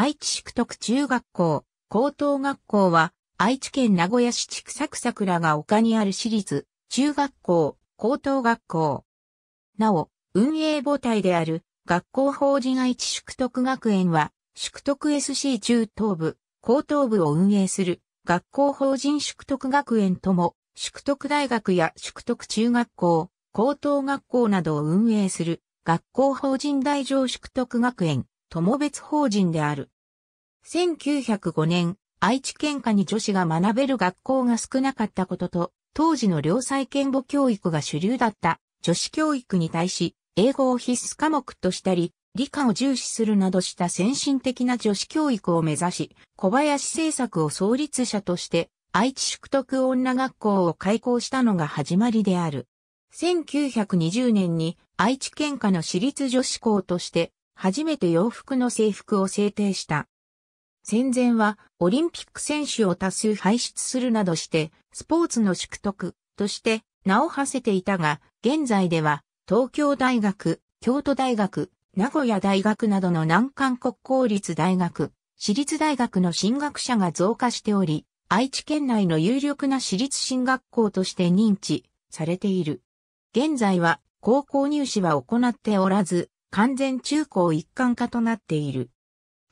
愛知宿徳中学校、高等学校は、愛知県名古屋市地作桜が丘にある私立、中学校、高等学校。なお、運営母体である、学校法人愛知宿徳学園は、宿徳 SC 中等部、高等部を運営する、学校法人宿徳学園とも、宿徳大学や宿徳中学校、高等学校などを運営する、学校法人大上宿徳学園、友別法人である。1905年、愛知県下に女子が学べる学校が少なかったことと、当時の良妻賢母教育が主流だった女子教育に対し、英語を必須科目としたり、理科を重視するなどした先進的な女子教育を目指し、小林政策を創立者として、愛知宿徳女学校を開校したのが始まりである。1920年に愛知県下の私立女子校として初めて洋服の制服を制定した。戦前はオリンピック選手を多数輩出するなどして、スポーツの宿徳として名を馳せていたが、現在では東京大学、京都大学、名古屋大学などの難関国公立大学、私立大学の進学者が増加しており、愛知県内の有力な私立進学校として認知されている。現在は高校入試は行っておらず、完全中高一貫化となっている。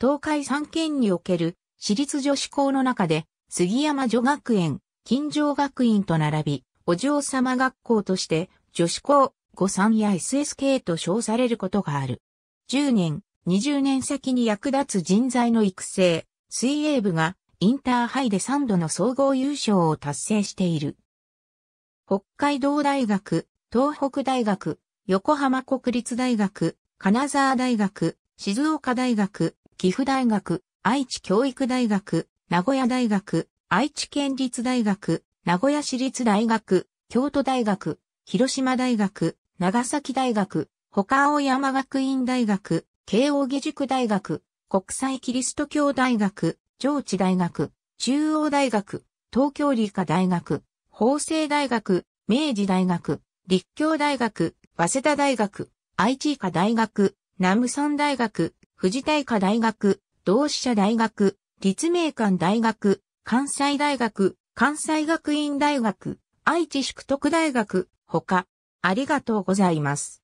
東海三県における私立女子校の中で、杉山女学園、金城学院と並び、お嬢様学校として、女子校、五三や SSK と称されることがある。10年、20年先に役立つ人材の育成、水泳部がインターハイで3度の総合優勝を達成している。北海道大学、東北大学、横浜国立大学、金沢大学、静岡大学、岐阜大学、愛知教育大学、名古屋大学、愛知県立大学、名古屋市立大学、京都大学、広島大学、長崎大学、他青山学院大学、慶應義塾大学、国際キリスト教大学、上智大学、中央大学、東京理科大学、法政大学、明治大学、立教大学、早稲田大学、愛知医科大学、南武山大学、富士大科大学、同志社大学、立命館大学、関西大学、関西学院大学、愛知宿徳大学、他、ありがとうございます。